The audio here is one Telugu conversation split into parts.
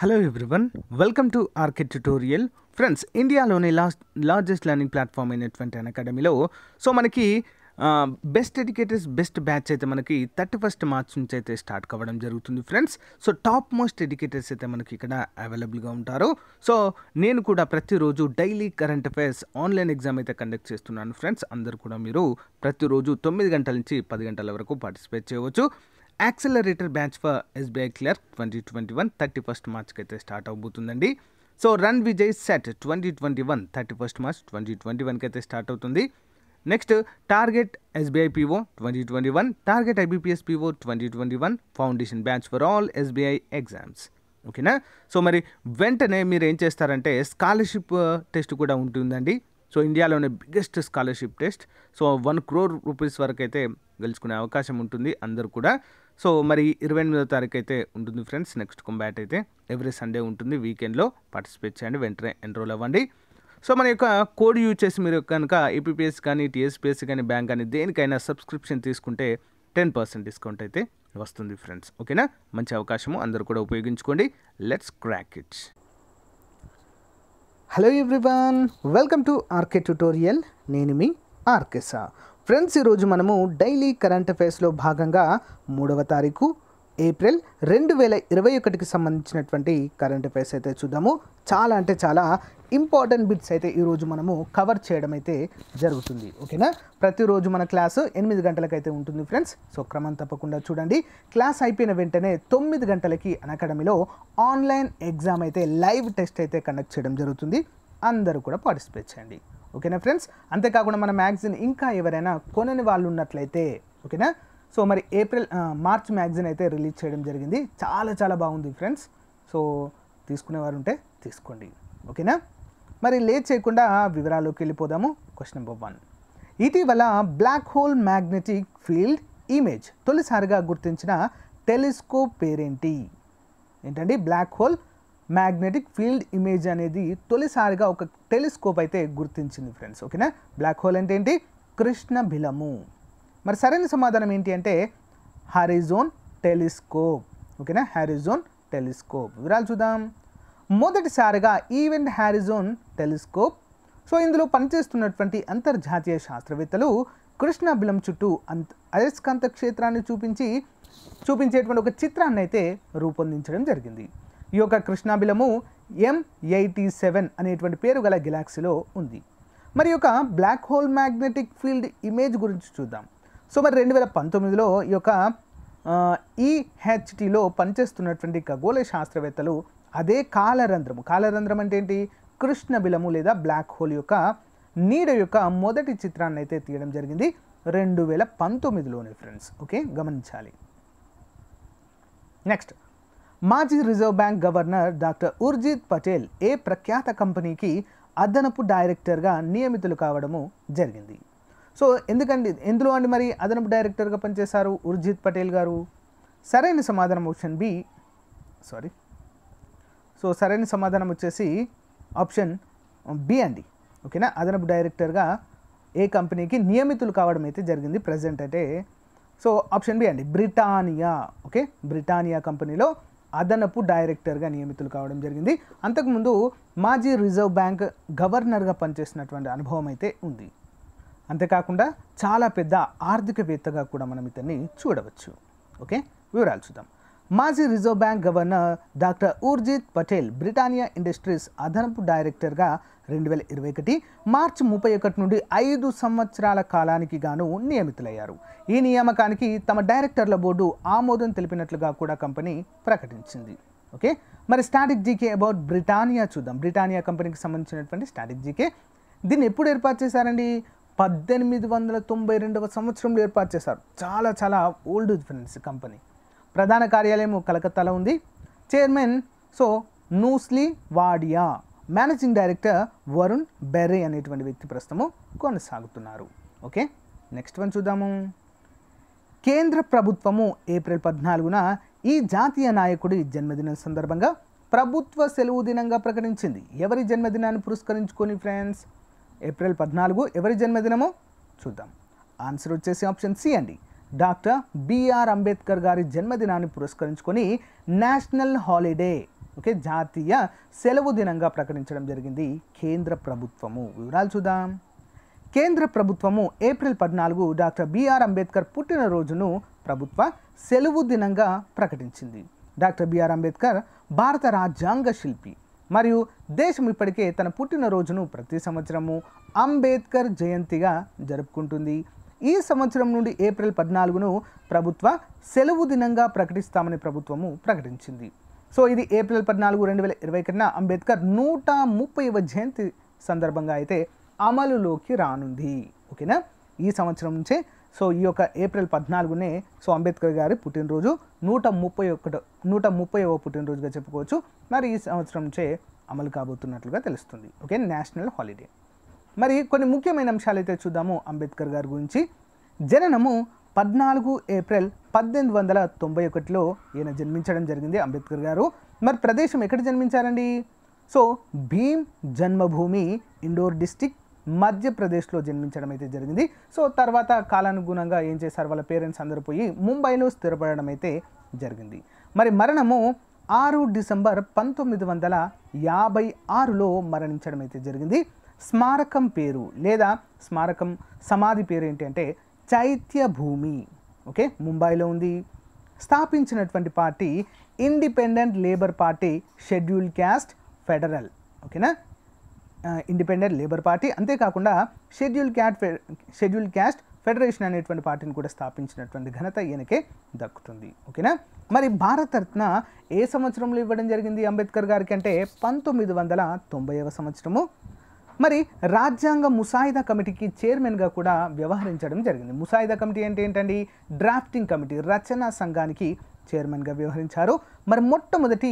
Hello everyone welcome to RK tutorial friends ఇండియాలోనే లాస్ట్ లార్జెస్ట్ లెర్నింగ్ ప్లాట్ఫామ్ అయినటువంటి అన్ అకాడమీలో సో మనకి బెస్ట్ ఎడ్యుకేటర్స్ బెస్ట్ బ్యాచ్ అయితే మనకి థర్టీ ఫస్ట్ మార్చ్ నుంచి అయితే స్టార్ట్ కావడం జరుగుతుంది friends so top most educators అయితే మనకి ఇక్కడ అవైలబుల్గా ఉంటారు సో నేను కూడా ప్రతిరోజు daily current affairs online exam అయితే కండక్ట్ చేస్తున్నాను ఫ్రెండ్స్ అందరు కూడా మీరు ప్రతిరోజు తొమ్మిది గంటల నుంచి పది గంటల వరకు పార్టిసిపేట్ చేయవచ్చు accelerator batch for SBI clerk twenty twenty one thirty first మార్చ్కి అయితే స్టార్ట్ అవబోతుందండి so Ran Vijay set twenty twenty one thirty first March twenty twenty వన్కి అయితే స్టార్ట్ అవుతుంది next target SBI PO twenty twenty one target IBPS PO twenty twenty one foundation batch for all SBI exams ఓకేనా సో మరి వెంటనే మీరు ఏం చేస్తారంటే స్కాలర్షిప్ టెస్ట్ కూడా ఉంటుందండి సో ఇండియాలోనే biggest scholarship test so one crore rupees వరకు అయితే గెలుచుకునే అవకాశం ఉంటుంది అందరూ కూడా సో మరి ఇరవై ఎనిమిదో తారీఖు అయితే ఉంటుంది ఫ్రెండ్స్ నెక్స్ట్ కుంబ్యాట్ అయితే ఎవ్రీ సండే ఉంటుంది వీకెండ్లో పార్టిసిపేట్ చేయండి వెంటనే ఎన్రోల్ అవ్వండి సో మన యొక్క కోడ్ యూజ్ చేసి మీరు కనుక ఏపీఎస్ కానీ టీఎస్పిఎస్ కానీ బ్యాంక్ కానీ దేనికైనా సబ్స్క్రిప్షన్ తీసుకుంటే టెన్ పర్సెంట్ డిస్కౌంట్ అయితే వస్తుంది ఫ్రెండ్స్ ఓకేనా మంచి అవకాశము అందరూ కూడా ఉపయోగించుకోండి let's crack it hello everyone welcome to RK tutorial నేను మీ ఆర్కే సార్ ఫ్రెండ్స్ ఈరోజు మనము డైలీ కరెంట్ అఫైర్స్లో భాగంగా మూడవ తారీఖు ఏప్రిల్ రెండు వేల ఇరవై ఒకటికి సంబంధించినటువంటి కరెంట్ అఫైర్స్ అయితే చూద్దాము చాలా అంటే చాలా ఇంపార్టెంట్ బిట్స్ అయితే ఈరోజు మనము కవర్ చేయడం అయితే జరుగుతుంది ఓకేనా ప్రతిరోజు మన క్లాసు ఎనిమిది గంటలకైతే ఉంటుంది ఫ్రెండ్స్ సో క్రమం తప్పకుండా చూడండి క్లాస్ అయిపోయిన వెంటనే తొమ్మిది గంటలకి అకాడమీలో ఆన్లైన్ ఎగ్జామ్ అయితే లైవ్ టెస్ట్ అయితే కండక్ట్ చేయడం జరుగుతుంది అందరూ కూడా పార్టిసిపేట్ చేయండి ఓకేనా ఫ్రెండ్స్ అంతేకాకుండా మన మ్యాగజైన్ ఇంకా ఎవరైనా కొనని వాళ్ళు ఉన్నట్లయితే ఓకేనా సో మరి ఏప్రిల్ మార్చ్ మ్యాగజైన్ అయితే రిలీజ్ చేయడం జరిగింది చాలా చాలా బాగుంది ఫ్రెండ్స్ సో తీసుకునేవారు ఉంటే తీసుకోండి ఓకేనా మరి లేట్ చేయకుండా వివరాల్లోకి వెళ్ళిపోదాము క్వశ్చన్ నెంబర్ వన్ ఇటీవల black hole magnetic field image తొలిసారిగా గుర్తించిన టెలిస్కోప్ పేరేంటి ఏంటండి black hole magnetic field image అనేది తొలిసారిగా ఒక టెలిస్కోప్ అయితే గుర్తించింది ఫ్రెండ్స్ ఓకేనా బ్లాక్ హోల్ అంటే ఏంటి కృష్ణ బిలము మరి సరైన సమాధానం ఏంటి అంటే హారిజోన్ టెలిస్కోప్ ఓకేనా హారిజోన్ టెలిస్కోప్ వివరాలు చూద్దాం మొదటిసారిగా ఈవెంట్ హారిజోన్ టెలిస్కోప్ సో ఇందులో పనిచేస్తున్నటువంటి అంతర్జాతీయ శాస్త్రవేత్తలు కృష్ణ బిలం చుట్టూ అంత అయస్కాంత క్షేత్రాన్ని చూపించి చూపించేటువంటి ఒక చిత్రాన్ని అయితే రూపొందించడం జరిగింది ఈ యొక్క కృష్ణాబిలము ఎం ఎయిటీ సెవెన్ అనేటువంటి పేరు గల గెలాక్సీలో ఉంది మరి యొక్క black hole magnetic field image గురించి చూద్దాం సో మరి రెండు వేల పంతొమ్మిదిలో ఈ యొక్క ఈహెచ్టీలో e పనిచేస్తున్నటువంటి ఖగోళ శాస్త్రవేత్తలు అదే కాలరంధ్రము కాలరంధ్రం అంటే ఏంటి కృష్ణబిలము లేదా బ్లాక్ హోల్ యొక్క నీడ యొక్క మొదటి చిత్రాన్ని అయితే తీయడం జరిగింది రెండు వేల పంతొమ్మిదిలోనే ఫ్రెండ్స్ ఓకే గమనించాలి నెక్స్ట్ మాజీ reserve bank governor doctor Urjit Patel ఏ ప్రఖ్యాత కంపెనీకి అదనపు డైరెక్టర్గా నియమితులు కావడము జరిగింది సో ఎందుకండి ఎందులో అండి మరి అదనపు డైరెక్టర్గా పనిచేశారు ఉర్జిత్ పటేల్ గారు సరైన సమాధానం ఆప్షన్ బి సారీ సో సరైన సమాధానం వచ్చేసి ఆప్షన్ బి అండి ఓకేనా అదనపు డైరెక్టర్గా ఏ కంపెనీకి నియమితులు కావడం అయితే జరిగింది ప్రజెంట్ అయితే సో ఆప్షన్ బి అండి బ్రిటానియా ఓకే బ్రిటానియా కంపెనీలో అదనపు డైరెక్టర్గా నియమితులు కావడం జరిగింది అంతకుముందు మాజీ రిజర్వ్ బ్యాంక్ గవర్నర్గా పనిచేసినటువంటి అనుభవం అయితే ఉంది అంతేకాకుండా చాలా పెద్ద ఆర్థికవేత్తగా కూడా మనం ఇతన్ని చూడవచ్చు ఓకే వివరాలు చూద్దాం మాజీ reserve bank governor doctor Urjit Patel Britannia industries అదనపు డైరెక్టర్గా రెండు వేల ఇరవై ఒకటి మార్చి ముప్పై ఒకటి నుండి ఐదు సంవత్సరాల కాలానికి గాను నియమితులయ్యారు ఈ నియామకానికి తమ డైరెక్టర్ల బోర్డు ఆమోదం తెలిపినట్లుగా కూడా కంపెనీ ప్రకటించింది ఓకే మరి స్టాటిక్ జీకే అబౌట్ బ్రిటానియా చూద్దాం బ్రిటానియా కంపెనీకి సంబంధించినటువంటి స్టాటిక్ జీకే దీన్ని ఎప్పుడు ఏర్పాటు చేశారండి పద్దెనిమిది వందల తొంభై రెండవ సంవత్సరంలో ఏర్పాటు చేశారు చాలా చాలా ఓల్డ్ ఫ్రెండ్స్ కంపెనీ ప్రధాన కార్యాలయం కలకత్తాలో ఉంది chairman so Nusli Wadia managing director Varun Berry అనేటువంటి వ్యక్తి ప్రస్తుతము కొనసాగుతున్నారు ఓకే నెక్స్ట్ వన్ చూద్దాము కేంద్ర ప్రభుత్వము ఏప్రిల్ పద్నాలుగున ఈ జాతీయ నాయకుడి జన్మదినం సందర్భంగా ప్రభుత్వ సెలవు దినంగా ప్రకటించింది ఎవరి జన్మదినాన్ని పురస్కరించుకొని ఫ్రెండ్స్ ఏప్రిల్ పద్నాలుగు ఎవరి జన్మదినము చూద్దాం ఆన్సర్ వచ్చేసి ఆప్షన్ సి అండి డాక్టర్ బిఆర్ అంబేద్కర్ గారి జన్మదినాన్ని పురస్కరించుకొని నేషనల్ హాలిడే ఓకే జాతీయ సెలవు దినంగా ప్రకటించడం జరిగింది కేంద్ర ప్రభుత్వము వివరాలు చూద్దాం కేంద్ర ప్రభుత్వము ఏప్రిల్ పద్నాలుగు డాక్టర్ బిఆర్ అంబేద్కర్ పుట్టినరోజును ప్రభుత్వ సెలవు దినంగా ప్రకటించింది డాక్టర్ బిఆర్ అంబేద్కర్ భారత రాజ్యాంగ శిల్పి మరియు దేశం ఇప్పటికే తన పుట్టినరోజును ప్రతి సంవత్సరము అంబేద్కర్ జయంతిగా జరుపుకుంటుంది ఈ సంవత్సరం నుండి ఏప్రిల్ పద్నాలుగును ప్రభుత్వ సెలవు దినంగా ప్రకటిస్తామని ప్రభుత్వము ప్రకటించింది సో ఇది ఏప్రిల్ పద్నాలుగు రెండు వేల ఇరవై కన్నా అంబేద్కర్ నూట ముప్పైవ జయంతి సందర్భంగా అయితే అమలులోకి రానుంది ఓకేనా ఈ సంవత్సరం నుంచే సో ఈ యొక్క ఏప్రిల్ పద్నాలుగునే సో అంబేద్కర్ గారి పుట్టినరోజు నూట ముప్పై ఒకటో నూట ముప్పైవ పుట్టినరోజుగా చెప్పుకోవచ్చు మరి ఈ సంవత్సరం నుంచే అమలు కాబోతున్నట్లుగా తెలుస్తుంది ఓకే నేషనల్ హాలిడే మరి కొన్ని ముఖ్యమైన అంశాలు అయితే చూద్దాము అంబేద్కర్ గారి గురించి జననము పద్నాలుగు ఏప్రిల్ పద్దెనిమిది వందల తొంభై ఒకటిలో ఈయన జన్మించడం జరిగింది అంబేద్కర్ గారు మరి ప్రదేశం ఎక్కడ జన్మించారండి సో భీమ్ జన్మభూమి ఇండోర్ డిస్టిక్ మధ్యప్రదేశ్లో జన్మించడం అయితే జరిగింది సో తర్వాత కాలానుగుణంగా ఏం చేశారు వాళ్ళ పేరెంట్స్ అందరూ పోయి ముంబైలో స్థిరపడడం అయితే జరిగింది మరి మరణము ఆరు డిసెంబర్ పంతొమ్మిది వందల యాభై ఆరులో మరణించడం అయితే జరిగింది స్మారకం పేరు లేదా స్మారకం సమాధి పేరు ఏంటంటే చైత్యభూమి ఓకే ముంబైలో ఉంది స్థాపించినటువంటి party independent labour party schedule caste federal ఓకేనా ఇండిపెండెంట్ లేబర్ పార్టీ అంతేకాకుండా schedule cat schedule caste federation అనేటువంటి పార్టీని కూడా స్థాపించినటువంటి ఘనత ఈయనకే దక్కుతుంది ఓకేనా మరి భారతరత్న ఏ సంవత్సరంలో ఇవ్వడం జరిగింది అంబేద్కర్ గారికి అంటే పంతొమ్మిది వందల తొంభైవ సంవత్సరము మరి రాజ్యాంగ ముసాయిదా కమిటీకి చైర్మన్గా కూడా వ్యవహరించడం జరిగింది ముసాయిదా కమిటీ అంటే ఏంటండి డ్రాఫ్టింగ్ కమిటీ రచనా సంఘానికి చైర్మన్గా వ్యవహరించారు మరి మొట్టమొదటి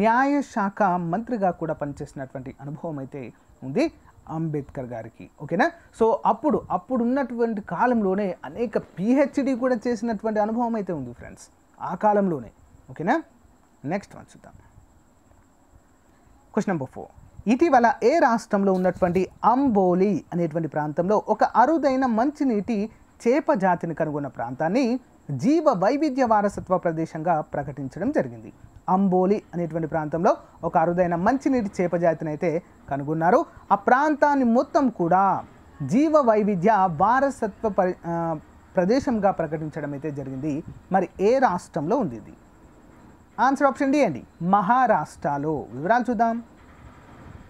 న్యాయశాఖ మంత్రిగా కూడా పనిచేసినటువంటి అనుభవం అయితే ఉంది అంబేద్కర్ గారికి ఓకేనా సో అప్పుడు అప్పుడు ఉన్నటువంటి కాలంలోనే అనేక పిహెచ్డి కూడా చేసినటువంటి అనుభవం అయితే ఉంది ఫ్రెండ్స్ ఆ కాలంలోనే ఓకేనా నెక్స్ట్ వన్ చూద్దాం క్వశ్చన్ నెంబర్ ఫోర్ ఇటీవల ఏ రాష్ట్రంలో ఉన్నటువంటి అంబోలి అనేటువంటి ప్రాంతంలో ఒక అరుదైన మంచినీటి చేప జాతిని కనుగొన్న ప్రాంతాన్ని జీవ వైవిధ్య వారసత్వ ప్రదేశంగా ప్రకటించడం జరిగింది అంబోలి అనేటువంటి ప్రాంతంలో ఒక అరుదైన మంచినీటి చేప జాతిని అయితే కనుగొన్నారు ఆ ప్రాంతాన్ని మొత్తం కూడా జీవ వైవిధ్య వారసత్వ ప్రదేశంగా ప్రకటించడం అయితే జరిగింది మరి ఏ రాష్ట్రంలో ఉంది ఇది ఆన్సర్ ఆప్షన్ డి అండి మహారాష్ట్రలో వివరాలు చూద్దాం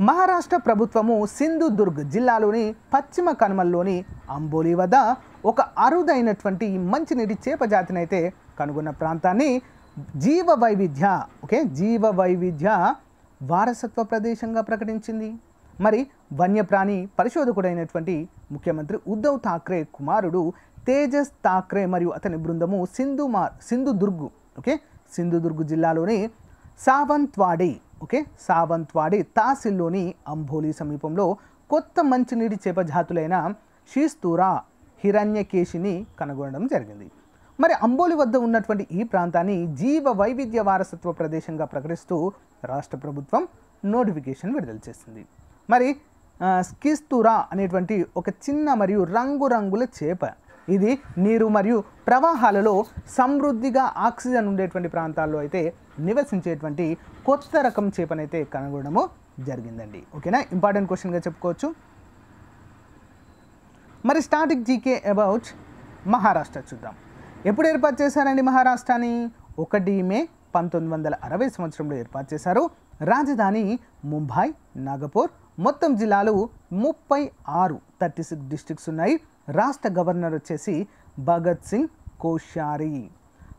మహారాష్ట్ర ప్రభుత్వము సింధుదుర్గ్ జిల్లాలోని పశ్చిమ కనుమల్లోని అంబోలి వద్ద ఒక అరుదైనటువంటి మంచినీటి చేప జాతినైతే కనుగొన్న ప్రాంతాన్ని జీవ వైవిధ్య ఓకే జీవ వైవిధ్య వారసత్వ ప్రదేశంగా ప్రకటించింది మరి వన్యప్రాణి పరిశోధకుడైనటువంటి ముఖ్యమంత్రి ఉద్ధవ్ ఠాక్రే కుమారుడు తేజస్ థాక్రే మరియు అతని బృందము సింధు మా సింధుదుర్గ్ ఓకే సింధుదుర్గ్ జిల్లాలోని సావంత్వాడి ఓకే సావంత్వాడి తాసిల్లోని అంబోలి సమీపంలో కొత్త మంచినీటి చేప జాతులైన షీస్తూరా హిరణ్యకేశిని కనుగొనడం జరిగింది మరి అంబోలి వద్ద ఉన్నటువంటి ఈ ప్రాంతాన్ని జీవ వైవిధ్య వారసత్వ ప్రదేశంగా ప్రకటిస్తూ రాష్ట్ర ప్రభుత్వం నోటిఫికేషన్ విడుదల చేసింది మరి స్కిస్తురా అనేటువంటి ఒక చిన్న మరియు రంగురంగుల చేప ఇది నీరు మరియు ప్రవాహాలలో సమృద్ధిగా ఆక్సిజన్ ఉండేటువంటి ప్రాంతాల్లో అయితే నివసించేటువంటి కొత్త రకం చేపనైతే కనుగొనడము జరిగిందండి ఓకేనా ఇంపార్టెంట్ క్వశ్చన్గా చెప్పుకోవచ్చు మరి స్టాటిక్ జీకే అబౌట్ మహారాష్ట్ర చూద్దాం ఎప్పుడు ఏర్పాటు చేశారండి మహారాష్ట్రని ఒకటి మే పంతొమ్మిది వందల అరవై సంవత్సరంలో ఏర్పాటు చేశారు రాజధాని ముంబై నాగపూర్ మొత్తం జిల్లాలు ముప్పై ఆరు థర్టీ సిక్స్ డిస్టిక్స్ ఉన్నాయి రాష్ట్ర గవర్నర్ వచ్చేసి భగత్ సింగ్ కోశ్యారి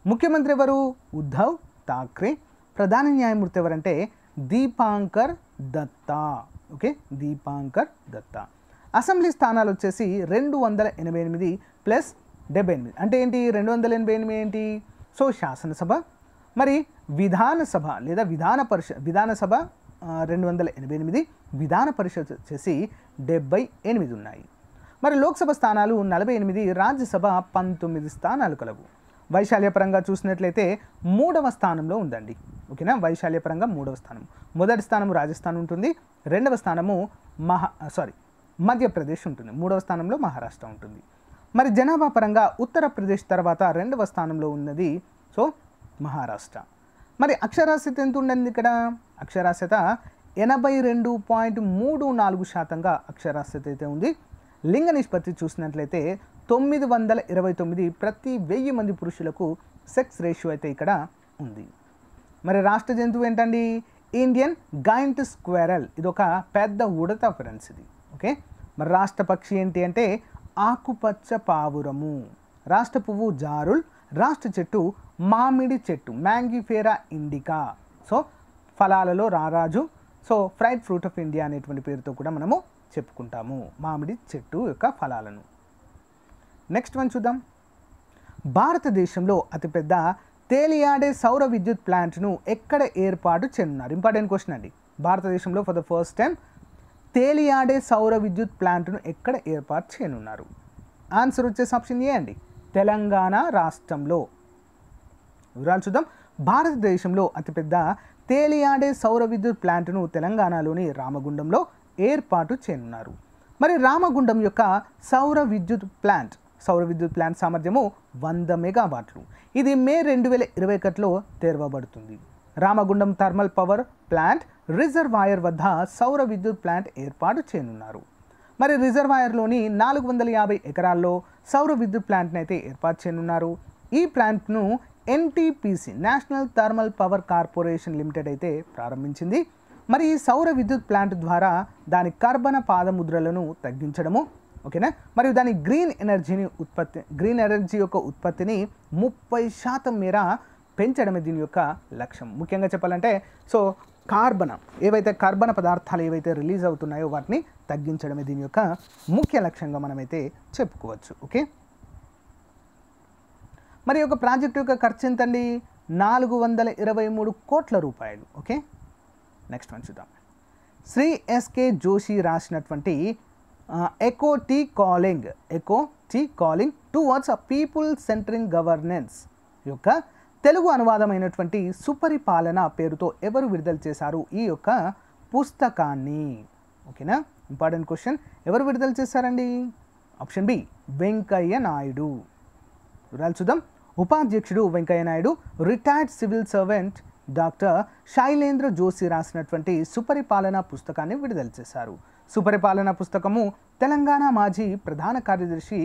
ముఖ్యమంత్రి ఎవరు ఉద్ధవ్ ఠాక్రే ప్రధాన న్యాయమూర్తి ఎవరంటే దీపాంకర్ దత్తా ఓకే దీపాంకర్ దత్తా అసెంబ్లీ స్థానాలు వచ్చేసి రెండు వందల ఎనభై ఎనిమిది ప్లస్ డెబ్బై ఎనిమిది అంటే ఏంటి రెండు వందల ఎనభై ఎనిమిది ఏంటి సో శాసనసభ మరి విధానసభ లేదా విధాన పరిషత్ విధానసభ రెండు వందల ఎనభై ఎనిమిది విధాన పరిషత్ వచ్చేసి డెబ్బై ఎనిమిది ఉన్నాయి మరి లోక్సభ స్థానాలు నలభై ఎనిమిది రాజ్యసభ పంతొమ్మిది స్థానాలు కలవు వైశాల్యపరంగా చూసినట్లయితే మూడవ స్థానంలో ఉందండి ఓకేనా వైశాల్యపరంగా మూడవ స్థానం మొదటి స్థానం రాజస్థాన్ ఉంటుంది రెండవ స్థానము మహా సారీ మధ్యప్రదేశ్ ఉంటుంది మూడవ స్థానంలో మహారాష్ట్ర ఉంటుంది మరి జనాభా పరంగా ఉత్తరప్రదేశ్ తర్వాత రెండవ స్థానంలో ఉన్నది సో మహారాష్ట్ర మరి అక్షరాస్యత ఎంత ఉండండి ఇక్కడ అక్షరాస్యత ఎనభై రెండు పాయింట్ మూడు నాలుగు శాతంగా అక్షరాస్యత అయితే ఉంది లింగ నిష్పత్తి చూసినట్లయితే తొమ్మిది వందల ఇరవై తొమ్మిది ప్రతి వెయ్యి మంది పురుషులకు సెక్స్ రేషియో అయితే ఇక్కడ ఉంది మరి రాష్ట్ర జంతువు ఏంటండి ఇండియన్ గైంట్ స్క్వేరల్ ఇది ఒక పెద్ద ఉడత ఫ్రెండ్స్ ఇది ఓకే మరి రాష్ట్ర పక్షి ఏంటి అంటే ఆకుపచ్చ పావురము రాష్ట్ర పువ్వు జారుల్ రాష్ట్ర చెట్టు మామిడి చెట్టు మ్యాంగిఫేరా ఇండికా సో ఫలాలలో రారాజు so fried fruit of India అనేటువంటి పేరుతో కూడా మనము చెప్పుకుంటాము మామిడి చెట్టు యొక్క ఫలాలను నెక్స్ట్ వన్ చూద్దాం భారతదేశంలో అతిపెద్ద తేలియాడే సౌర విద్యుత్ ప్లాంట్ను ఎక్కడ ఏర్పాటు చేయనున్నారు ఇంపార్టెంట్ క్వశ్చన్ అండి భారతదేశంలో ఫర్ ద ఫస్ట్ టైం తేలియాడే సౌర విద్యుత్ ప్లాంట్ను ఎక్కడ ఏర్పాటు చేయనున్నారు ఆన్సర్ వచ్చేసి ఆప్షన్ ఏ అండి తెలంగాణ రాష్ట్రంలో వివరాలు చూద్దాం భారతదేశంలో అతిపెద్ద తేలియాడే సౌర విద్యుత్ ప్లాంట్ను తెలంగాణలోని రామగుండంలో ఏర్పాటు చేయనున్నారు మరి రామగుండం యొక్క సౌర విద్యుత్ ప్లాంట్ సౌర విద్యుత్ ప్లాంట్ సామర్థ్యము వంద మెగావాట్లు ఇది మే రెండు వేల ఇరవై ఒకటిలో తెరవబడుతుంది Ramagundam thermal power plant reservoir వద్ద సౌర విద్యుత్ ప్లాంట్ ఏర్పాటు చేయనున్నారు మరి రిజర్వాయర్లోని నాలుగు వందల యాభై ఎకరాల్లో సౌర విద్యుత్ ప్లాంట్ని అయితే ఏర్పాటు చేయనున్నారు ఈ ప్లాంట్ను NTPC national thermal power corporation limited అయితే ప్రారంభించింది మరి ఈ సౌర విద్యుత్ ప్లాంట్ ద్వారా దాని కార్బన పాదముద్రలను తగ్గించడము ఓకేనా మరియు దాని గ్రీన్ ఎనర్జీని ఉత్పత్తి గ్రీన్ ఎనర్జీ యొక్క ఉత్పత్తిని ముప్పై శాతం మేర పెంచడమే దీని యొక్క లక్ష్యం ముఖ్యంగా చెప్పాలంటే సో కార్బన ఏవైతే కార్బన పదార్థాలు ఏవైతే రిలీజ్ అవుతున్నాయో వాటిని తగ్గించడమే దీని యొక్క ముఖ్య లక్ష్యంగా మనమైతే చెప్పుకోవచ్చు ఓకే మరి ఒక ప్రాజెక్టు యొక్క ఖర్చు ఎంతండి నాలుగు వందల ఇరవై మూడు కోట్ల రూపాయలు ఓకే నెక్స్ట్ వన్ చూద్దాం శ్రీ ఎస్కే జోషి రాసినటువంటి eco tea calling eco tea calling towards a people centering governance యొక్క తెలుగు అనువాదమైనటువంటి సుపరిపాలన పేరుతో ఎవరు విడుదల చేశారు ఈ యొక్క పుస్తకాన్ని ఓకేనా ఇంపార్టెంట్ క్వశ్చన్ ఎవరు విడుదల చేశారండి ఆప్షన్ బి వెంకయ్య నాయుడు వివరాలు చూద్దాం ఉపాధ్యక్షుడు Venkaiah Naidu retired civil servant doctor Shailendra Joshi రాసినటువంటి సుపరిపాలన పుస్తకాన్ని విడుదల చేశారు సుపరిపాలన పుస్తకము తెలంగాణ మాజీ ప్రధాన కార్యదర్శి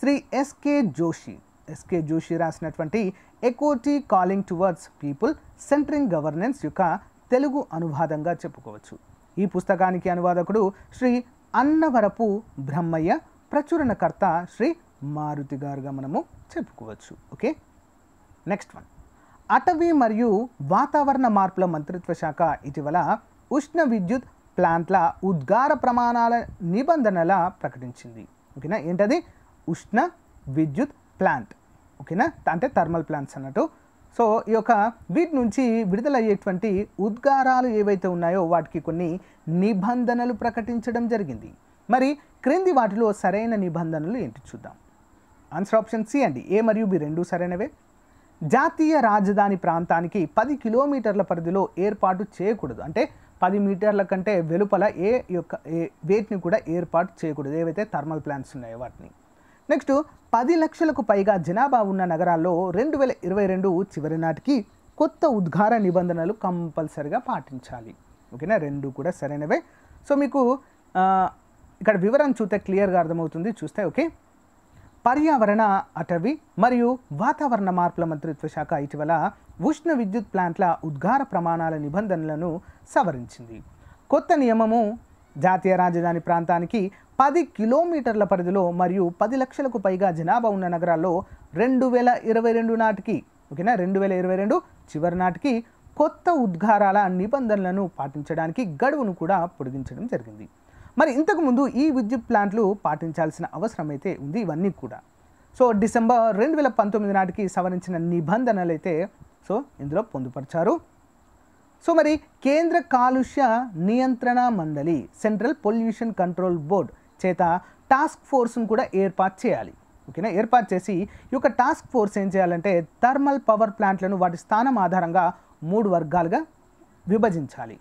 శ్రీ ఎస్కే జోషి ఎస్కే జోషి రాసినటువంటి eco tea calling towards people centring governance యొక్క తెలుగు అనువాదంగా చెప్పుకోవచ్చు ఈ పుస్తకానికి అనువాదకుడు శ్రీ అన్నవరపు బ్రహ్మయ్య ప్రచురణకర్త శ్రీ మారుతి గారుగా మనము చెప్పుకోవచ్చు ఓకే నెక్స్ట్ వన్ అటవీ మరియు వాతావరణ మార్పుల మంత్రిత్వ శాఖ ఇటీవల ఉష్ణ విద్యుత్ ప్లాంట్ల ఉద్గార ప్రమాణాల నిబంధనల ప్రకటించింది ఓకేనా ఏంటది ఉష్ణ విద్యుత్ ప్లాంట్ ఓకేనా అంటే థర్మల్ ప్లాంట్స్ అన్నట్టు సో ఈ యొక్క వీటి నుంచి విడుదలయ్యేటువంటి ఉద్గారాలు ఏవైతే ఉన్నాయో వాటికి కొన్ని నిబంధనలు ప్రకటించడం జరిగింది మరి క్రింది వాటిలో సరైన నిబంధనలు ఏంటి చూద్దాం ఆన్సర్ ఆప్షన్ సి అండి ఏ మరియు బి రెండు సరైనవే జాతీయ రాజధాని ప్రాంతానికి పది కిలోమీటర్ల పరిధిలో ఏర్పాటు చేయకూడదు అంటే పది మీటర్ల కంటే వెలుపల ఏ యొక్క ఏ వేటిని కూడా ఏర్పాటు చేయకూడదు ఏవైతే థర్మల్ ప్లాంట్స్ ఉన్నాయో వాటిని నెక్స్ట్ పది లక్షలకు పైగా జనాభా ఉన్న నగరాల్లో రెండు వేల ఇరవై రెండు చివరి నాటికి కొత్త ఉద్ఘార నిబంధనలు కంపల్సరిగా పాటించాలి ఓకేనా రెండు కూడా సరైనవే సో మీకు ఇక్కడ వివరం చూస్తే క్లియర్గా అర్థమవుతుంది చూస్తే ఓకే పర్యావరణ అటవీ మరియు వాతావరణ మార్పుల మంత్రిత్వ శాఖ ఇటీవల ఉష్ణ విద్యుత్ ప్లాంట్ల ఉద్గార ప్రమాణాల నిబంధనలను సవరించింది కొత్త నియమము జాతీయ రాజధాని ప్రాంతానికి పది కిలోమీటర్ల పరిధిలో మరియు పది లక్షలకు పైగా జనాభా ఉన్న నగరాల్లో రెండు వేల ఇరవై రెండు నాటికి ఓకేనా రెండు వేల ఇరవై రెండు చివరి నాటికి కొత్త ఉద్గారాల నిబంధనలను పాటించడానికి గడువును కూడా పొడిగించడం జరిగింది మరి ఇంతకుముందు ఈ విద్యుత్ ప్లాంట్లు పాటించాల్సిన అవసరం అయితే ఉంది ఇవన్నీ కూడా సో డిసెంబర్ రెండు వేల పంతొమ్మిది నాటికి సవరించిన నిబంధనలు అయితే సో ఇందులో పొందుపరిచారు సో మరి కేంద్ర కాలుష్య నియంత్రణ మండలి సెంట్రల్ పొల్యూషన్ కంట్రోల్ బోర్డు చేత టాస్క్ ఫోర్స్ను కూడా ఏర్పాటు చేయాలి ఓకేనా ఏర్పాటు చేసి ఈ యొక్క టాస్క్ ఫోర్స్ ఏం చేయాలంటే థర్మల్ పవర్ ప్లాంట్లను వాటి స్థానం ఆధారంగా మూడు వర్గాలుగా విభజించాలి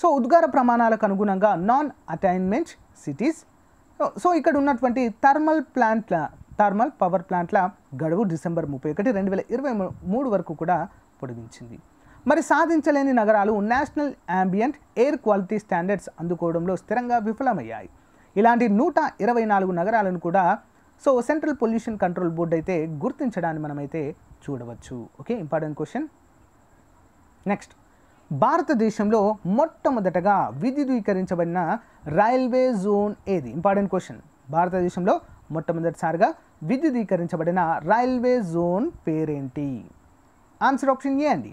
సో ఉద్గార ప్రమాణాలకు అనుగుణంగా నాన్ అటైన్మెంట్ సిటీస్ సో ఇక్కడ ఉన్నటువంటి థర్మల్ ప్లాంట్ల థర్మల్ పవర్ ప్లాంట్ల గడువు డిసెంబర్ ముప్పై ఒకటి రెండు వేల ఇరవై మూడు వరకు కూడా పొడిగించింది మరి సాధించలేని నగరాలు national ambient air quality standards అందుకోవడంలో స్థిరంగా విఫలమయ్యాయి ఇలాంటి నూట ఇరవై నాలుగు నగరాలను కూడా so central pollution control board అయితే గుర్తించడాన్ని మనమైతే చూడవచ్చు ఓకే ఇంపార్టెంట్ క్వశ్చన్ నెక్స్ట్ భారతదేశంలో మొట్టమొదటగా విద్యుదీకరించబడిన రైల్వే జోన్ ఏది ఇంపార్టెంట్ క్వశ్చన్ భారతదేశంలో మొట్టమొదటిసారిగా విద్యుదీకరించబడిన రైల్వే జోన్ పేరేంటి ఆన్సర్ ఆప్షన్ ఏ అండి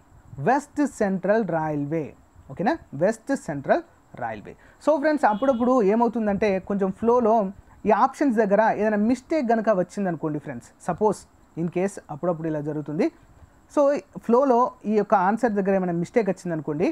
వెస్ట్ సెంట్రల్ రైల్వే ఓకేనా west central railway so friends అప్పుడప్పుడు ఏమవుతుందంటే కొంచెం ఫ్లోలో ఈ ఆప్షన్స్ దగ్గర ఏదైనా మిస్టేక్ కనుక వచ్చిందనుకోండి ఫ్రెండ్స్ సపోజ్ ఇన్ కేస్ అప్పుడప్పుడు ఇలా జరుగుతుంది సో ఫ్లోలో ఈ యొక్క ఆన్సర్ దగ్గర ఏమైనా మిస్టేక్ వచ్చిందనుకోండి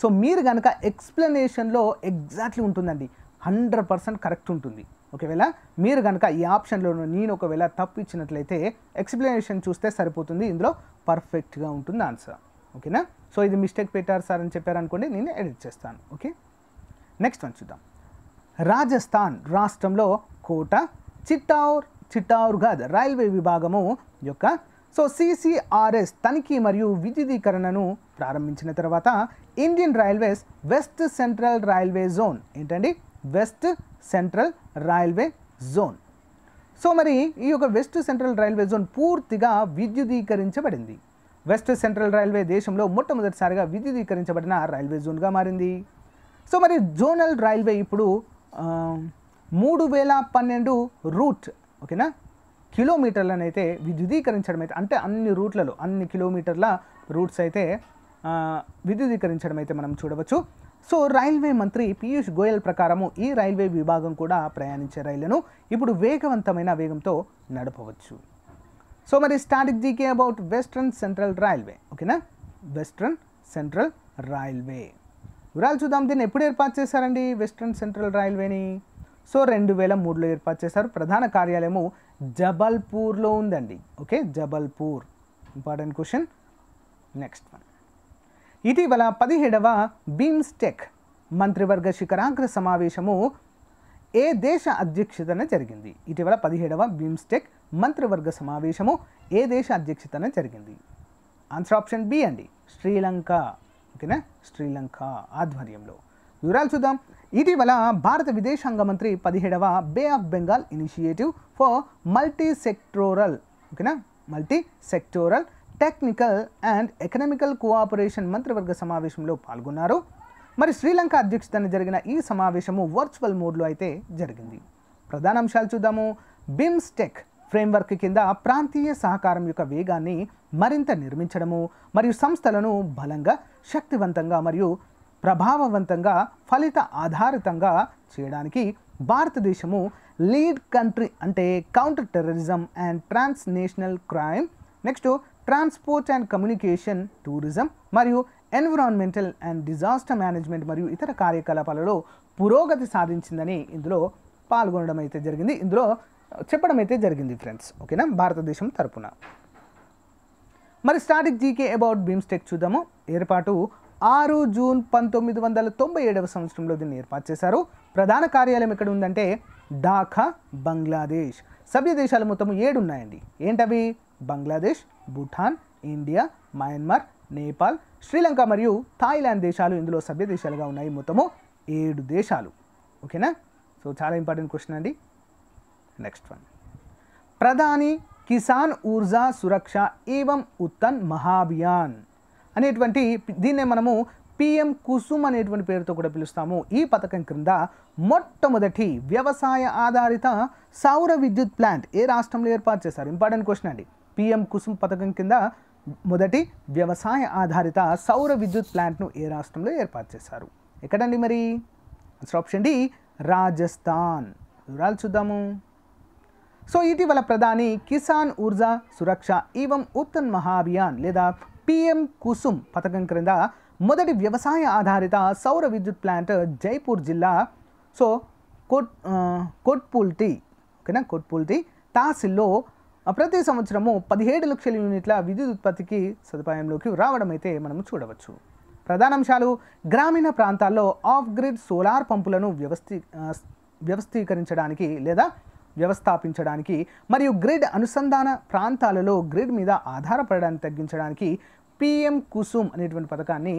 సో మీరు కనుక ఎక్స్ప్లెనేషన్లో ఎగ్జాక్ట్లీ ఉంటుందండి హండ్రెడ్ పర్సెంట్ కరెక్ట్ ఉంటుంది ఒకవేళ మీరు కనుక ఈ ఆప్షన్లోనూ నేను ఒకవేళ తప్పు ఇచ్చినట్లయితే ఎక్స్ప్లెనేషన్ చూస్తే సరిపోతుంది ఇందులో పర్ఫెక్ట్గా ఉంటుంది ఆన్సర్ ఓకేనా సో ఇది మిస్టేక్ పెట్టారు సార్ అని చెప్పారనుకోండి నేను ఎడిట్ చేస్తాను ఓకే నెక్స్ట్ వన్ చూద్దాం రాజస్థాన్ రాష్ట్రంలో కోట చిట్టౌర్ గాద్ రైల్వే విభాగము యొక్క సో సిసిఆర్ఎస్ తనిఖీ మరియు విద్యుదీకరణను ప్రారంభించిన తర్వాత Indian railways west central railway zone ఏంటండి west central railway zone so మరి ఈ యొక్క వెస్ట్ సెంట్రల్ రైల్వే జోన్ పూర్తిగా విద్యుదీకరించబడింది వెస్ట్ సెంట్రల్ రైల్వే దేశంలో మొట్టమొదటిసారిగా విద్యుదీకరించబడిన రైల్వే జోన్గా మారింది సో మరి జోనల్ రైల్వే ఇప్పుడు మూడు వేల పన్నెండు రూట్ ఓకేనా కిలోమీటర్లను అయితే విద్యుదీకరించడం అయితే అంటే అన్ని రూట్లలో అన్ని కిలోమీటర్ల రూట్స్ అయితే విద్యుదీకరించడం అయితే మనం చూడవచ్చు సో రైల్వే మంత్రి పీయూష్ గోయల్ ప్రకారము ఈ రైల్వే విభాగం కూడా ప్రయాణించే రైళ్లను ఇప్పుడు వేగవంతమైన వేగంతో నడపవచ్చు సో మరి static GK about western central railway ఓకేనా వెస్ట్రన్ సెంట్రల్ రైల్వే వివరాలు చూద్దాం దీన్ని ఎప్పుడు ఏర్పాటు చేశారండి వెస్ట్రన్ సెంట్రల్ రైల్వేని సో రెండు వేల మూడులో ఏర్పాటు చేశారు ప్రధాన కార్యాలయము జబల్పూర్లో ఉందండి okay Jabalpur important question next one ఇటీవల పదిహేడవ బీమ్స్టెక్ మంత్రివర్గ శిఖరాగ్ర సమావేశము ఏ దేశ అధ్యక్షతన జరిగింది ఇటీవల పదిహేడవ బీమ్స్టెక్ మంత్రివర్గ సమావేశము ఏ దేశ అధ్యక్షతన జరిగింది ఆన్సర్ ఆప్షన్ బి అండి శ్రీలంక ఓకేనా శ్రీలంక ఆధ్వర్యంలో వివరాలు చూద్దాం ఇటీవల భారత విదేశాంగ మంత్రి పదిహేడవ bay of Bengal initiative for multi sectoral ఓకేనా multi sectoral technical and economical cooperation మంత్రివర్గ సమావేశంలో పాల్గొన్నారు మరి శ్రీలంక అధ్యక్షతన జరిగిన ఈ సమావేశము వర్చువల్ మోడ్లో అయితే జరిగింది ప్రధాన అంశాలు చూద్దాము బిమ్స్టెక్ ఫ్రేమ్వర్క్ కింద ప్రాంతీయ సహకారం యొక్క వేగాన్ని మరింత నిర్మించడము మరియు సంస్థలను బలంగా శక్తివంతంగా మరియు ప్రభావవంతంగా ఫలిత ఆధారితంగా చేయడానికి భారతదేశము లీడ్ కంట్రీ అంటే counter terrorism and trans national crime next transport and communication tourism మరియు ఎన్విరాన్మెంటల్ అండ్ డిజాస్టర్ మేనేజ్మెంట్ మరియు ఇతర కార్యకలాపాలలో పురోగతి సాధించిందని ఇందులో పాల్గొనడం అయితే జరిగింది ఇందులో చెప్పడం అయితే జరిగింది ఫ్రెండ్స్ ఓకేనా భారతదేశం తరపున మరి స్టాటిక్ జీకే అబౌట్ బీమ్స్టెక్ చూద్దాము ఏర్పాటు ఆరు జూన్ పంతొమ్మిది వందల తొంభై ఏడవ సంవత్సరంలో దీన్ని ఏర్పాటు చేశారు ప్రధాన కార్యాలయం ఎక్కడ ఉందంటే ఢాకా బంగ్లాదేశ్ సభ్య దేశాలు మొత్తం ఏడు ఉన్నాయండి ఏంటవి బంగ్లాదేశ్ భూటాన్ ఇండియా మయన్మార్ నేపాల్ శ్రీలంక మరియు థాయిలాండ్ దేశాలు ఇందులో సభ్య దేశాలుగా ఉన్నాయి మొత్తము ఏడు దేశాలు ఓకేనా సో చాలా ఇంపార్టెంట్ క్వశ్చన్ అండి నెక్స్ట్ వన్ ప్రధాని కిసాన్ ఊర్జా సురక్ష ఏవం ఉత్తన్ మహాభియాన్ అనేటువంటి దీన్నే మనము పిఎం కుసుమ్ అనేటువంటి పేరుతో కూడా పిలుస్తాము ఈ పథకం క్రింద మొట్టమొదటి వ్యవసాయ ఆధారిత సౌర విద్యుత్ ప్లాంట్ ఏ రాష్ట్రంలో ఏర్పాటు చేశారు ఇంపార్టెంట్ క్వశ్చన్ అండి పిఎం కుసుమ్ పథకం కింద మొదటి వ్యవసాయ ఆధారిత సౌర విద్యుత్ ప్లాంట్ను ఏ రాష్ట్రంలో ఏర్పాటు చేశారు ఎక్కడండి మరి ఆన్సర్ ఆప్షన్ డి రాజస్థాన్ వివరాలు చూద్దాము సో ఇటీవల ప్రధాని కిసాన్ ఊర్జా సురక్ష ఈవం ఉత్తన్ మహాభియాన్ లేదా పిఎం కుసుమ్ పథకం క్రింద మొదటి వ్యవసాయ ఆధారిత సౌర విద్యుత్ ప్లాంట్ జైపూర్ జిల్లా సో కోట్ కోట్పూల్తి ఓకేనా కోట్పూల్తి తాసిల్లో ప్రతి సంవత్సరము పదిహేడు లక్షల యూనిట్ల విద్యుత్ ఉత్పత్తికి సదుపాయంలోకి రావడం అయితే మనము చూడవచ్చు ప్రధానాంశాలు గ్రామీణ ప్రాంతాల్లో ఆఫ్ గ్రిడ్ సోలార్ పంపులను వ్యవస్థీ వ్యవస్థీకరించడానికి లేదా వ్యవస్థాపించడానికి మరియు గ్రిడ్ అనుసంధాన ప్రాంతాలలో గ్రిడ్ మీద ఆధారపడడానికి తగ్గించడానికి పిఎం కుసుమ్ అనేటువంటి పథకాన్ని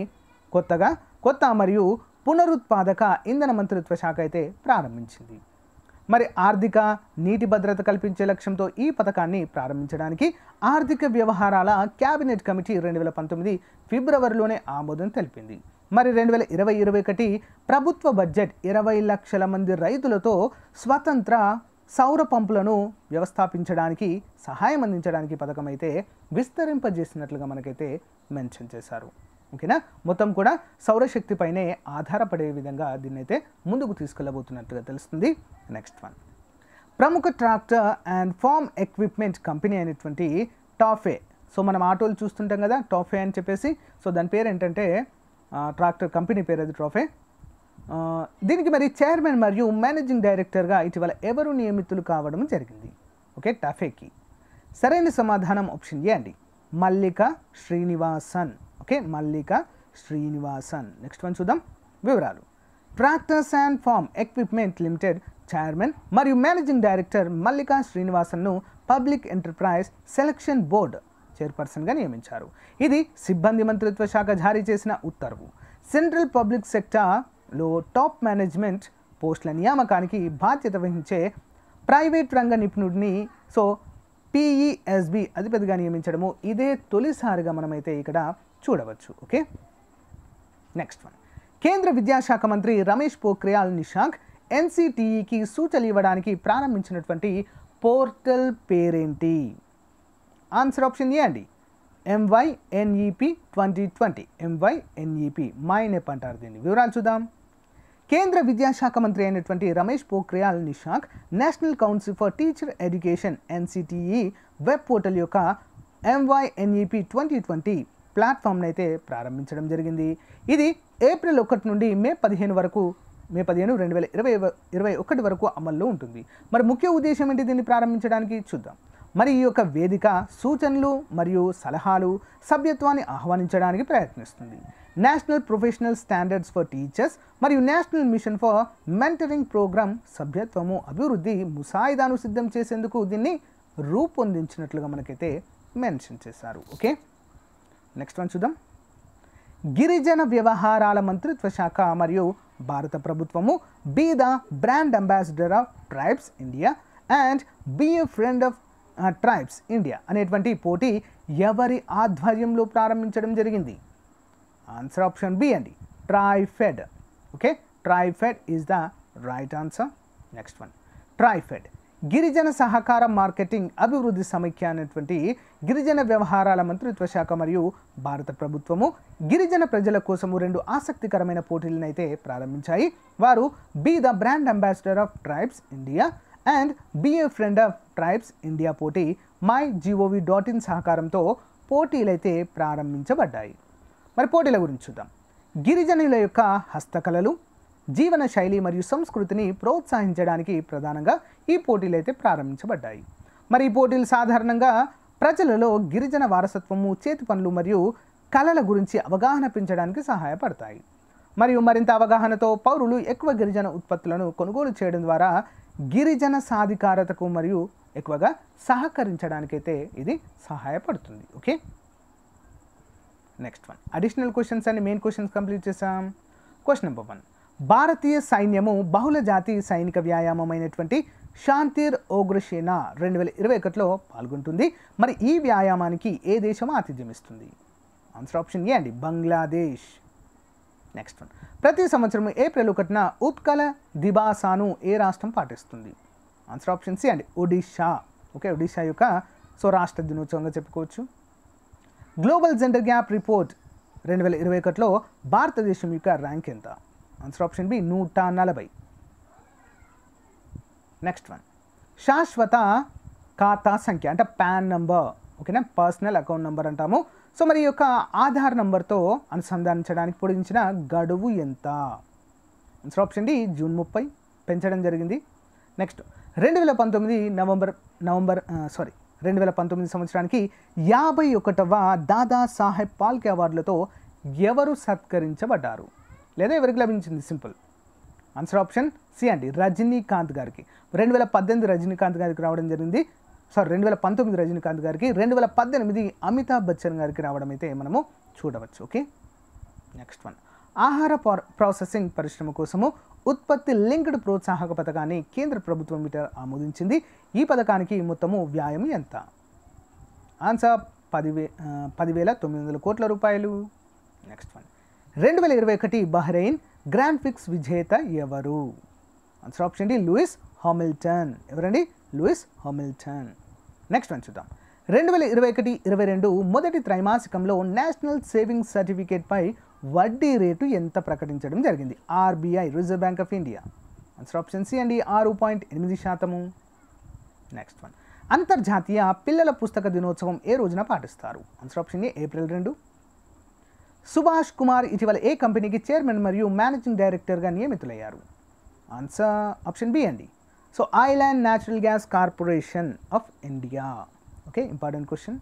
కొత్తగా కొత్త మరియు పునరుత్పాదక ఇంధన మంత్రిత్వ శాఖ అయితే ప్రారంభించింది మరి ఆర్థిక నీటి భద్రత కల్పించే లక్ష్యంతో ఈ పథకాన్ని ప్రారంభించడానికి ఆర్థిక వ్యవహారాల క్యాబినెట్ కమిటీ రెండు వేల పంతొమ్మిది ఫిబ్రవరిలోనే ఆమోదం తెలిపింది మరి రెండు వేల ఇరవై ఇరవై ఒకటి ప్రభుత్వ బడ్జెట్ ఇరవై లక్షల మంది రైతులతో స్వతంత్ర సౌర పంపులను వ్యవస్థాపించడానికి సహాయం అందించడానికి పథకం అయితే విస్తరింపజేసినట్లుగా మనకైతే మెన్షన్ చేశారు ఓకేనా మొత్తం కూడా సౌరశక్తిపైనే ఆధారపడే విధంగా దీన్నైతే ముందుకు తీసుకెళ్ళబోతున్నట్టుగా తెలుస్తుంది నెక్స్ట్ వన్ ప్రముఖ tractor and farm equipment company అయినటువంటి టాఫే సో మనం ఆటోలు చూస్తుంటాం కదా టాఫే అని చెప్పేసి సో దాని పేరు ఏంటంటే ట్రాక్టర్ కంపెనీ పేరు అది ట్రాఫే దీనికి మరి చైర్మన్ మరియు మేనేజింగ్ డైరెక్టర్గా ఇటీవల ఎవరు నియమితులు కావడం జరిగింది ఓకే టఫేకి సరైన సమాధానం ఆప్షన్ ఏ అండి Mallika Srinivasan okay Mallika Srinivasan next one చూద్దాం వివరాలు tractors and farm equipment limited chairman మరియు మేనేజింగ్ డైరెక్టర్ మల్లికా శ్రీనివాసన్ను పబ్లిక్ ఎంటర్ప్రైజ్ సెలక్షన్ బోర్డు చైర్పర్సన్గా నియమించారు ఇది సిబ్బంది మంత్రిత్వ శాఖ జారీ చేసిన ఉత్తర్వు సెంట్రల్ పబ్లిక్ సెక్టర్ లో టాప్ మేనేజ్మెంట్ పోస్టుల నియామకానికి బాధ్యత వహించే ప్రైవేట్ రంగ నిపుణుడిని సో పిఈఎస్బి అధిపతిగా నియమించడము ఇదే తొలిసారిగా మనమైతే ఇక్కడ చూడవచ్చు ఓకే నెక్స్ట్ వన్ కేంద్ర విద్యాశాఖ మంత్రి రమేష్ పోఖ్రియాల్ నిషాంక్ ఎన్సిటిఈకి సూచనలు ఇవ్వడానికి ప్రారంభించినటువంటి పోర్టల్ పేరేంటి ఆన్సర్ ఆప్షన్ ఏ అండి ఎంవైఎన్ఈపి ట్వంటీ ట్వంటీ ఎంవైఎన్ఈపి మైనెప్ అంటారు దీన్ని వివరాలు చూద్దాం కేంద్ర విద్యాశాఖ మంత్రి అయినటువంటి Ramesh Pokhriyal Nishank national council for teacher education NCTE web portal యొక్క ఎంవైఎన్ఈపి ట్వంటీ ట్వంటీ ప్లాట్ఫామ్ను అయితే ప్రారంభించడం జరిగింది ఇది ఏప్రిల్ ఒకటి నుండి మే పదిహేను వరకు మే పదిహేను రెండు వేల ఇరవై ఇరవై ఒకటి వరకు అమల్లో ఉంటుంది మరి ముఖ్య ఉద్దేశం ఏంటి దీన్ని ప్రారంభించడానికి చూద్దాం మరి ఈ యొక్క వేదిక సూచనలు మరియు సలహాలు సభ్యత్వాన్ని ఆహ్వానించడానికి ప్రయత్నిస్తుంది national professional standards for teachers మరియు national mission for mentoring programme సభ్యత్వము అభివృద్ధి ముసాయిదాను సిద్ధం చేసేందుకు దీన్ని రూపొందించినట్లుగా మనకైతే మెన్షన్ చేశారు ఓకే నెక్స్ట్ వన్ చూద్దాం గిరిజన వ్యవహారాల మంత్రిత్వ శాఖ మరియు భారత ప్రభుత్వము be the brand ambassador of tribes India and be a friend of tribes India అనేటువంటి పోటీ ఎవరి ఆధ్వర్యంలో ప్రారంభించడం జరిగింది Answer option B and D. Trifed. Okay. Trifed is the right answer. Next one. Trifed. గిరిజన సహకార మార్కెటింగ్ అభివృద్ధి సమైక్య అనేటువంటి గిరిజన వ్యవహారాల మంత్రిత్వ శాఖ మరియు భారత ప్రభుత్వము గిరిజన ప్రజల కోసము రెండు ఆసక్తికరమైన పోటీలను అయితే ప్రారంభించాయి వారు be the brand ambassador of tribes India and be a friend of tribes India పోటీ మై జిఓవి డాట్ ఇన్ సహకారంతో పోటీలైతే ప్రారంభించబడ్డాయి మరి పోటీల గురించి చూద్దాం గిరిజనుల యొక్క హస్తకళలు జీవన శైలి మరియు సంస్కృతిని ప్రోత్సహించడానికి ప్రధానంగా ఈ పోటీలు అయితే ప్రారంభించబడ్డాయి మరి ఈ పోటీలు సాధారణంగా ప్రజలలో గిరిజన వారసత్వము చేతి పనులు మరియు కళల గురించి అవగాహన పెంచడానికి సహాయపడతాయి మరియు మరింత అవగాహనతో పౌరులు ఎక్కువ గిరిజన ఉత్పత్తులను కొనుగోలు చేయడం ద్వారా గిరిజన సాధికారతకు మరియు ఎక్కువగా సహకరించడానికైతే ఇది సహాయపడుతుంది okay next one additional questions అని మెయిన్ క్వశ్చన్స్ కంప్లీట్ చేసాం క్వశ్చన్ నెంబర్ వన్ భారతీయ సైన్యము బహుళ జాతి సైనిక వ్యాయామమైనటువంటి శాంతిర్ ఓగ్రసేన రెండు వేల ఇరవై ఒకటిలో పాల్గొంటుంది మరి ఈ వ్యాయామానికి ఏ దేశం ఆతిథ్యం ఇస్తుంది ఆన్సర్ ఆప్షన్ ఏ అండి బంగ్లాదేశ్ నెక్స్ట్ వన్ ప్రతి సంవత్సరం ఏప్రిల్ ఒకటిన ఉత్కల దిబాసాను ఏ రాష్ట్రం పాటిస్తుంది ఆన్సర్ ఆప్షన్ సి అండి ఒడిషా ఓకే ఒడిషా యొక్క సో రాష్ట్ర దినోత్సవంగా చెప్పుకోవచ్చు గ్లోబల్ జెండర్ గ్యాప్ రిపోర్ట్ రెండు వేల ఇరవై ఒకటిలో భారతదేశం యొక్క ర్యాంక్ ఎంత ఆన్సర్ ఆప్షన్ బి నూట నలభై నెక్స్ట్ వన్ శాశ్వత ఖాతా సంఖ్య అంటే పాన్ నంబర్ ఓకేనా పర్సనల్ అకౌంట్ నంబర్ అంటాము సో మరి యొక్క ఆధార్ నంబర్తో అనుసంధానించడానికి పొడిగించిన గడువు ఎంత ఆన్సర్ ఆప్షన్ డి జూన్ ముప్పై పెంచడం జరిగింది నెక్స్ట్ రెండు వేల పంతొమ్మిది నవంబర్ నవంబర్ సారీ రెండు వేల పంతొమ్మిది సంవత్సరానికి యాభై ఒకటవ దాదా సాహెబ్ పాల్కే అవార్డులతో ఎవరు సత్కరించబడ్డారు లేదా ఎవరికి లభించింది సింపుల్ ఆన్సర్ ఆప్షన్ సి అండి రజనీకాంత్ గారికి రెండు వేల పద్దెనిమిది రజనీకాంత్ గారికి రావడం జరిగింది సారీ రెండు వేల పంతొమ్మిది రజనీకాంత్ గారికి రెండు వేల పద్దెనిమిది అమితాబ్ బచ్చన్ గారికి రావడం అయితే మనము చూడవచ్చు ఓకే నెక్స్ట్ వన్ ఆహార ప్రాసెసింగ్ పరిశ్రమ కోసము ఉత్పత్తి లింక్డ్ ప్రోత్సాహక పథకాన్ని కేంద్ర ప్రభుత్వం మీటర్ ఆమోదించింది ఈ పథకానికి మొత్తము వ్యాయం ఎంత ఆన్సర్ పదివే పదివేల తొమ్మిది వందల కోట్ల రూపాయలు నెక్స్ట్ వన్ రెండు వేల ఇరవై ఒకటి బహ్రెయిన్ గ్రాండ్ ఫిక్స్ విజేత ఎవరు answer option D Lewis Hamilton ఎవరండి లూయిస్ హామిల్టన్ నెక్స్ట్ వన్ చూద్దాం రెండు వేల ఇరవై ఒకటి ఇరవై రెండు మొదటి త్రైమాసికంలో నేషనల్ సేవింగ్స్ సర్టిఫికేట్పై వడ్డీ రేటు ఎంత ప్రకటించడం జరిగింది RBI reserve bank of India answer option C అండి ఆరు పాయింట్ ఎనిమిది శాతము నెక్స్ట్ వన్ అంతర్జాతీయ పిల్లల పుస్తక దినోత్సవం ఏ రోజున పాటిస్తారు ఆన్సర్ ఆప్షన్ ఏ ఏప్రిల్ రెండు సుభాష్ కుమార్ ఇటీవల ఏ కంపెనీకి చైర్మన్ మరియు మేనేజింగ్ డైరెక్టర్గా నియమితులయ్యారు ఆన్సర్ ఆప్షన్ బి అండి so oil and natural gas corporation of India okay important question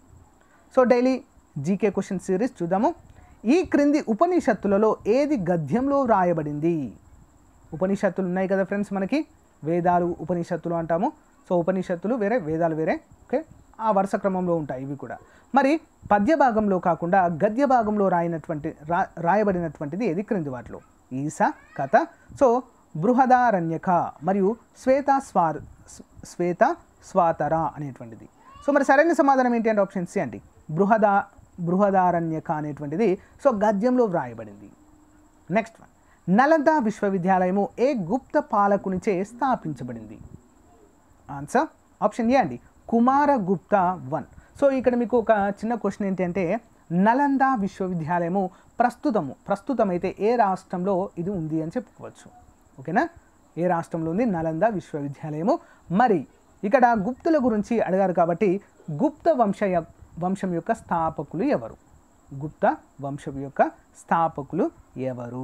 so daily GK question series చూద్దాము ఈ క్రింది ఉపనిషత్తులలో ఏది గద్యంలో వ్రాయబడింది ఉపనిషత్తులు ఉన్నాయి కదా ఫ్రెండ్స్ మనకి వేదాలు ఉపనిషత్తులు అంటాము సో ఉపనిషత్తులు వేరే వేదాలు వేరే ఓకే ఆ వరుస క్రమంలో ఉంటాయి ఇవి కూడా మరి పద్య భాగంలో కాకుండా గద్య భాగంలో రాయినటువంటి రా రాయబడినటువంటిది ఏది క్రింది వాటిలో ఈస కథ సో బృహదారణ్యక మరియు శ్వేత స్వార్ శ్వేత స్వాతర అనేటువంటిది సో మరి సరైన సమాధానం ఏంటి అంటే ఆప్షన్ సి అండి బృహదా బృహదారణ్యక అనేటువంటిది సో గద్యంలో వ్రాయబడింది నెక్స్ట్ వన్ నలంద విశ్వవిద్యాలయము ఏ గుప్త పాలకునిచే స్థాపించబడింది ఆన్సర్ ఆప్షన్ ఏ అండి కుమారగుప్త వన్ సో ఇక్కడ మీకు ఒక చిన్న క్వశ్చన్ ఏంటంటే నలంద విశ్వవిద్యాలయము ప్రస్తుతము ప్రస్తుతమైతే ఏ రాష్ట్రంలో ఇది ఉంది అని చెప్పుకోవచ్చు ఓకేనా ఏ రాష్ట్రంలో ఉంది నలంద విశ్వవిద్యాలయము మరి ఇక్కడ గుప్తుల గురించి అడిగారు కాబట్టి గుప్త వంశ వంశం యొక్క స్థాపకులు ఎవరు గుప్త వంశం యొక్క స్థాపకులు ఎవరు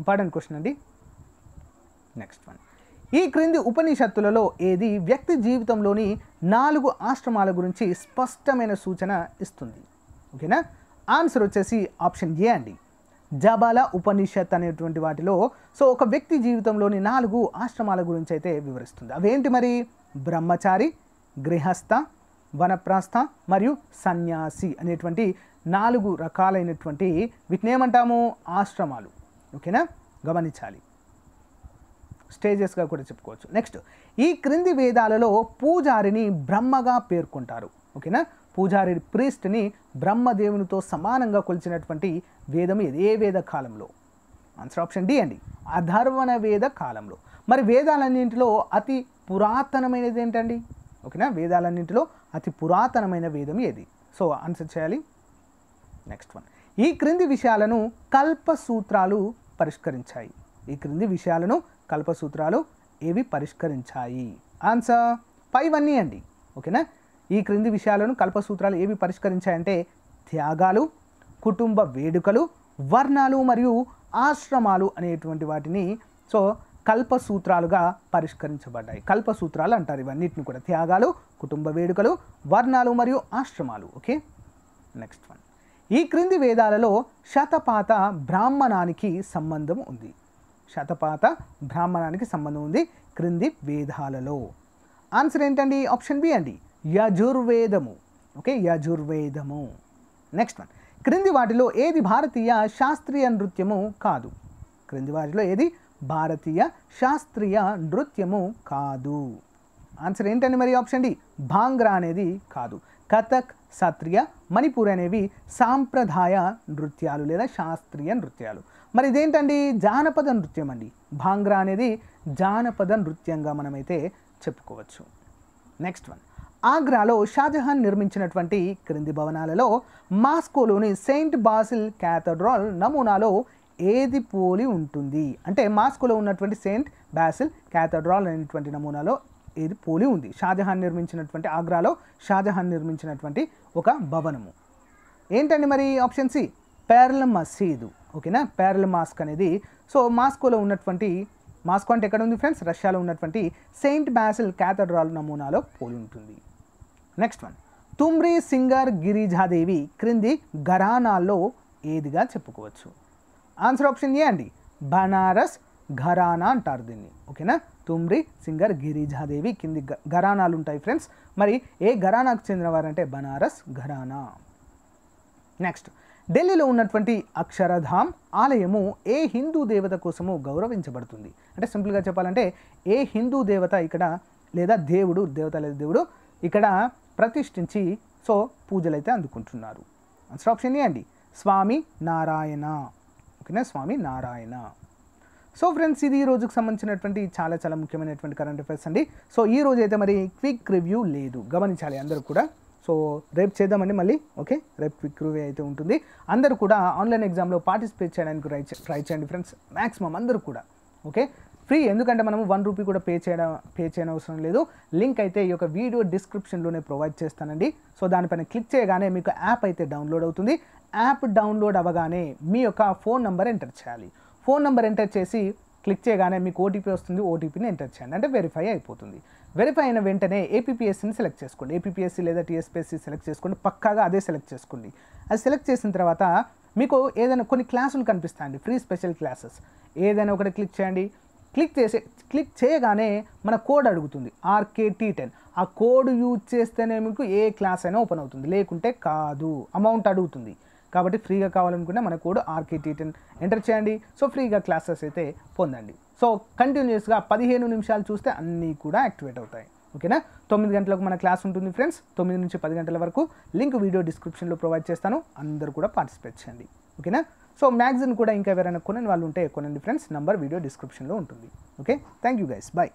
ఇంపార్టెంట్ క్వశ్చన్ అండి నెక్స్ట్ వన్ ఈ క్రింది ఉపనిషత్తులలో ఏది వ్యక్తి జీవితంలోని నాలుగు ఆశ్రమాల గురించి స్పష్టమైన సూచన ఇస్తుంది ఓకేనా ఆన్సర్ వచ్చేసి ఆప్షన్ ఏ అండి జబాల ఉపనిషత్ అనేటువంటి వాటిలో సో ఒక వ్యక్తి జీవితంలోని నాలుగు ఆశ్రమాల గురించి అయితే వివరిస్తుంది అవేంటి మరి బ్రహ్మచారి గృహస్థ వనప్రాస్థ మరియు సన్యాసి అనేటువంటి నాలుగు రకాలైనటువంటి వీటిని ఏమంటాము ఆశ్రమాలు ఓకేనా గమనించాలి స్టేజెస్గా కూడా చెప్పుకోవచ్చు నెక్స్ట్ ఈ క్రింది వేదాలలో పూజారిని బ్రహ్మగా పేర్కొంటారు ఓకేనా పూజారి ప్రీస్ట్ని బ్రహ్మదేవునితో సమానంగా కొలిచినటువంటి వేదం ఏ వేద కాలంలో ఆన్సర్ ఆప్షన్ డి అండి అధర్వణ వేద కాలంలో మరి వేదాలన్నింటిలో అతి పురాతనమైనది ఏంటండి ఓకేనా వేదాలన్నింటిలో అతి పురాతనమైన వేదం ఏది సో ఆన్సర్ చేయాలి నెక్స్ట్ వన్ ఈ క్రింది విషయాలను కల్పసూత్రాలు పరిష్కరించాయి ఈ క్రింది విషయాలను కల్పసూత్రాలు ఏవి పరిష్కరించాయి ఆన్సర్ పైవన్నీ అండి ఓకేనా ఈ క్రింది విషయాలను కల్పసూత్రాలు ఏవి పరిష్కరించాయంటే త్యాగాలు కుటుంబ వేడుకలు వర్ణాలు మరియు ఆశ్రమాలు అనేటువంటి వాటిని సో కల్పసూత్రాలుగా పరిష్కరించబడ్డాయి కల్పసూత్రాలు అంటారు ఇవన్నిటిని కూడా త్యాగాలు కుటుంబ వేడుకలు వర్ణాలు మరియు ఆశ్రమాలు ఓకే నెక్స్ట్ వన్ ఈ క్రింది వేదాలలో శతపాత బ్రాహ్మణానికి సంబంధం ఉంది శతపాత బ్రాహ్మణానికి సంబంధం ఉంది క్రింది వేదాలలో ఆన్సర్ ఏంటండి ఆప్షన్ బి అండి యజుర్వేదము ఓకే యజుర్వేదము నెక్స్ట్ వన్ క్రింది వాటిలో ఏది భారతీయ శాస్త్రీయ నృత్యము కాదు క్రింది వాటిలో ఏది భారతీయ శాస్త్రీయ నృత్యము కాదు ఆన్సర్ ఏంటండి మరి ఆప్షన్ డి భాంగ్రా అనేది కాదు కథక్ సత్రియ మణిపూర్ అనేవి సాంప్రదాయ నృత్యాలు లేదా శాస్త్రీయ నృత్యాలు మరి ఇదేంటండి జానపద నృత్యం అండి భాంగ్రా అనేది జానపద నృత్యంగా మనమైతే చెప్పుకోవచ్చు నెక్స్ట్ వన్ ఆగ్రాలో షాజహాన్ నిర్మించినటువంటి క్రింది భవనాలలో మాస్కోలోని సెయింట్ బాసిల్ క్యాథడ్రాల్ నమూనాలో ఏది పోలి ఉంటుంది అంటే మాస్కోలో ఉన్నటువంటి సెయింట్ బ్యాసిల్ క్యాథడ్రాల్ అనేటువంటి నమూనాలో ఏది పోలి ఉంది షాజహాన్ నిర్మించినటువంటి ఆగ్రాలో షాజహాన్ నిర్మించినటువంటి ఒక భవనము ఏంటండి మరి ఆప్షన్ సి పేర్ల మసీదు ఓకేనా పేర్ల మాస్క్ అనేది సో మాస్కోలో ఉన్నటువంటి మాస్కో అంటే ఎక్కడ ఉంది ఫ్రెండ్స్ రష్యాలో ఉన్నటువంటి సెయింట్ బ్యాసిల్ క్యాథడ్రాల్ నమూనాలో పోలి ఉంటుంది next one thumri singer Girija Devi క్రింది ఘరానాల్లో ఏదిగా చెప్పుకోవచ్చు ఆన్సర్ ఆప్షన్ ఏ అండి బనారస్ ఘరానా అంటారు దీన్ని ఓకేనా తుమ్రి సింగర్ గిరిజాదేవి కింది ఘరానాలు ఉంటాయి ఫ్రెండ్స్ మరి ఏ ఘరానాకు చెందినవారంటే బనారస్ ఘరానా నెక్స్ట్ ఢిల్లీలో ఉన్నటువంటి అక్షరధామ్ ఆలయము ఏ హిందూ దేవత కోసము గౌరవించబడుతుంది అంటే సింపుల్గా చెప్పాలంటే ఏ హిందూ దేవత ఇక్కడ లేదా దేవుడు దేవత లేదా దేవుడు ఇక్కడ ప్రతిష్ఠించి సో పూజలైతే అందుకుంటున్నారు ఆన్సర్ ఆప్షన్ ఏ అండి స్వామి నారాయణ ఓకేనా స్వామి నారాయణ సో ఫ్రెండ్స్ ఇది ఈ రోజుకి సంబంధించినటువంటి చాలా చాలా ముఖ్యమైనటువంటి కరెంట్ అఫేర్స్ అండి సో ఈ రోజు అయితే మరి క్విక్ రివ్యూ లేదు గమనించాలి అందరూ కూడా సో రేపు చేద్దామండి మళ్ళీ ఓకే రేపు క్విక్ రివ్యూ అయితే ఉంటుంది అందరూ కూడా ఆన్లైన్ ఎగ్జామ్లో పార్టిసిపేట్ చేయడానికి ట్రై చేయండి ఫ్రెండ్స్ మ్యాక్సిమం అందరూ కూడా ఓకే ఫ్రీ ఎందుకంటే మనం వన్ రూపీ కూడా పే చేయడం పే చేయని అవసరం లేదు లింక్ అయితే ఈ యొక్క వీడియో డిస్క్రిప్షన్లోనే ప్రొవైడ్ చేస్తానండి సో దానిపైన క్లిక్ చేయగానే మీకు యాప్ అయితే డౌన్లోడ్ అవుతుంది యాప్ డౌన్లోడ్ అవ్వగానే మీ యొక్క ఫోన్ నెంబర్ ఎంటర్ చేయాలి ఫోన్ నెంబర్ ఎంటర్ చేసి క్లిక్ చేయగానే మీకు ఓటీపీ వస్తుంది ఓటీపీని ఎంటర్ చేయండి అంటే వెరిఫై అయిపోతుంది వెరిఫై అయిన వెంటనే ఏపీఎస్సీని సెలెక్ట్ చేసుకోండి ఏపీఎస్సీ లేదా టీఎస్పీఎస్సీ సెలెక్ట్ చేసుకోండి పక్కాగా అదే సెలెక్ట్ చేసుకోండి అది సెలెక్ట్ చేసిన తర్వాత మీకు ఏదైనా కొన్ని క్లాసులు కనిపిస్తాయండి ఫ్రీ స్పెషల్ క్లాసెస్ ఏదైనా ఒకటి క్లిక్ చేయండి క్లిక్ చేసే క్లిక్ చేయగానే మన కోడ్ అడుగుతుంది ఆర్కేటీ టెన్ ఆ కోడ్ యూజ్ చేస్తేనే మీకు ఏ క్లాస్ అయినా ఓపెన్ అవుతుంది లేకుంటే కాదు అమౌంట్ అడుగుతుంది కాబట్టి ఫ్రీగా కావాలనుకుంటే మన కోడ్ ఆర్కేటీ టెన్ ఎంటర్ చేయండి సో ఫ్రీగా క్లాసెస్ అయితే పొందండి సో కంటిన్యూస్గా పదిహేను నిమిషాలు చూస్తే అన్నీ కూడా యాక్టివేట్ అవుతాయి ఓకేనా తొమ్మిది గంటలకు మన క్లాస్ ఉంటుంది ఫ్రెండ్స్ తొమ్మిది నుంచి పది గంటల వరకు లింక్ వీడియో డిస్క్రిప్షన్లో ప్రొవైడ్ చేస్తాను అందరూ కూడా పార్టిసిపేట్ చేయండి ఓకేనా సో మ్యాగ్జిన్ కూడా ఇంకా ఎవరైనా కొనని వాళ్ళు ఉంటే కొనండి ఫ్రెండ్స్ నంబర్ వీడియో డిస్క్రిప్షన్లో ఉంటుంది okay thank you guys bye